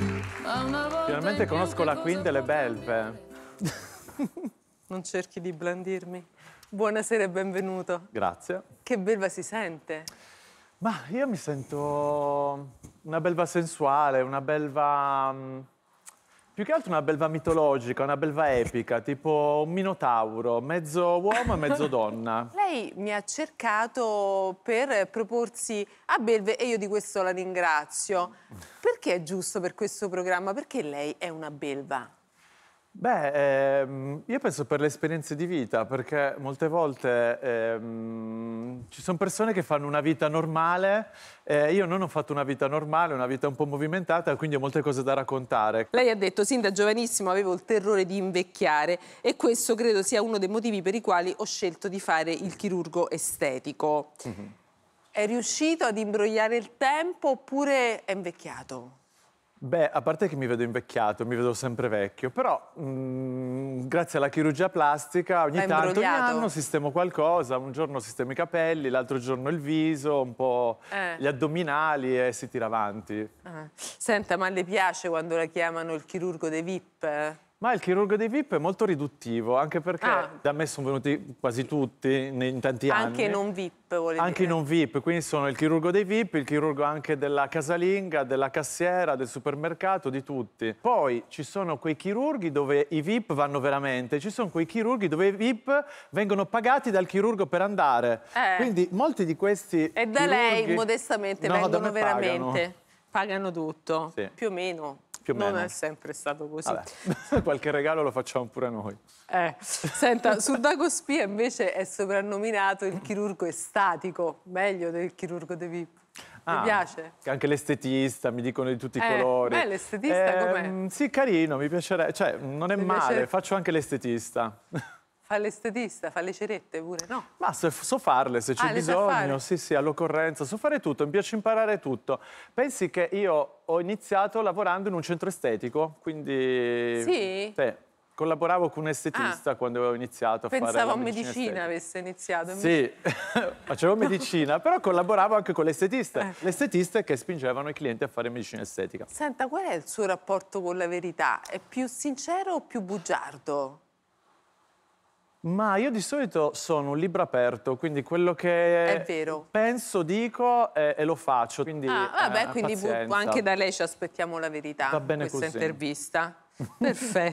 Finalmente conosco la Queen delle Belve. Non cerchi di blandirmi. Buonasera e benvenuto. Grazie. Che belva si sente. Ma io mi sento una belva sensuale, una belva mm, più che altro una belva mitologica, una belva epica, tipo un minotauro, mezzo uomo e mezzo donna. Lei mi ha cercato per proporsi a belve e io di questo la ringrazio. Perché è giusto per questo programma? Perché lei è una belva? Beh, ehm, io penso per le esperienze di vita, perché molte volte ehm, ci sono persone che fanno una vita normale, eh, io non ho fatto una vita normale, una vita un po' movimentata, quindi ho molte cose da raccontare. Lei ha detto, sin da giovanissimo avevo il terrore di invecchiare e questo credo sia uno dei motivi per i quali ho scelto di fare il chirurgo estetico. Mm -hmm. È riuscito ad imbrogliare il tempo oppure è invecchiato? Beh, a parte che mi vedo invecchiato, mi vedo sempre vecchio, però mh, mm, grazie alla chirurgia plastica ogni tanto imbrogliato. ogni anno sistemo qualcosa, un giorno sistemo i capelli, l'altro giorno il viso, un po' eh. gli addominali e si tira avanti. Ah. Senta, ma le piace quando la chiamano il chirurgo dei VIP? Ma il chirurgo dei VIP è molto riduttivo, anche perché ah. da me sono venuti quasi tutti in tanti anni. Anche non VIP, dire. Anche dire. non VIP, quindi sono il chirurgo dei VIP, il chirurgo anche della casalinga, della cassiera, del supermercato, di tutti. Poi ci sono quei chirurghi dove i VIP vanno veramente, ci sono quei chirurghi dove i VIP vengono pagati dal chirurgo per andare. Eh. Quindi molti di questi E da chirurghi... lei, modestamente, no, vengono veramente. Pagano. pagano tutto, sì. più o meno. Più o non meno. Non è sempre stato così. qualche regalo lo facciamo pure noi. Eh, senta, su Dago Spia invece è soprannominato il chirurgo estatico, meglio del chirurgo De Vip. Ah, mi piace? Anche l'estetista, mi dicono di tutti i eh, colori. Eh, l'estetista eh, com'è? Ehm, sì, carino, mi piacerebbe. Cioè, non è mi male, piace... faccio anche l'estetista. Fa l'estetista, fa le cerette pure, no? Ma so, so farle se c'è ah, bisogno, sì sì, all'occorrenza, so fare tutto, mi piace imparare tutto. Pensi che io ho iniziato lavorando in un centro estetico, quindi... Sì? Sì. Collaboravo con un estetista ah, quando avevo iniziato a Pensavo fare Pensavo a medicina, medicina avesse iniziato. Sì, facevo medicina, però collaboravo anche con l'estetista. Eh. L'estetista che spingevano i clienti a fare medicina estetica. Senta, qual è il suo rapporto con la verità? È più sincero o più bugiardo? Ma io di solito sono un libro aperto, quindi quello che penso, dico e, e, lo faccio. Quindi, ah, vabbè, eh, quindi pazienza. anche da lei ci aspettiamo la verità in questa così. intervista. Perfetto.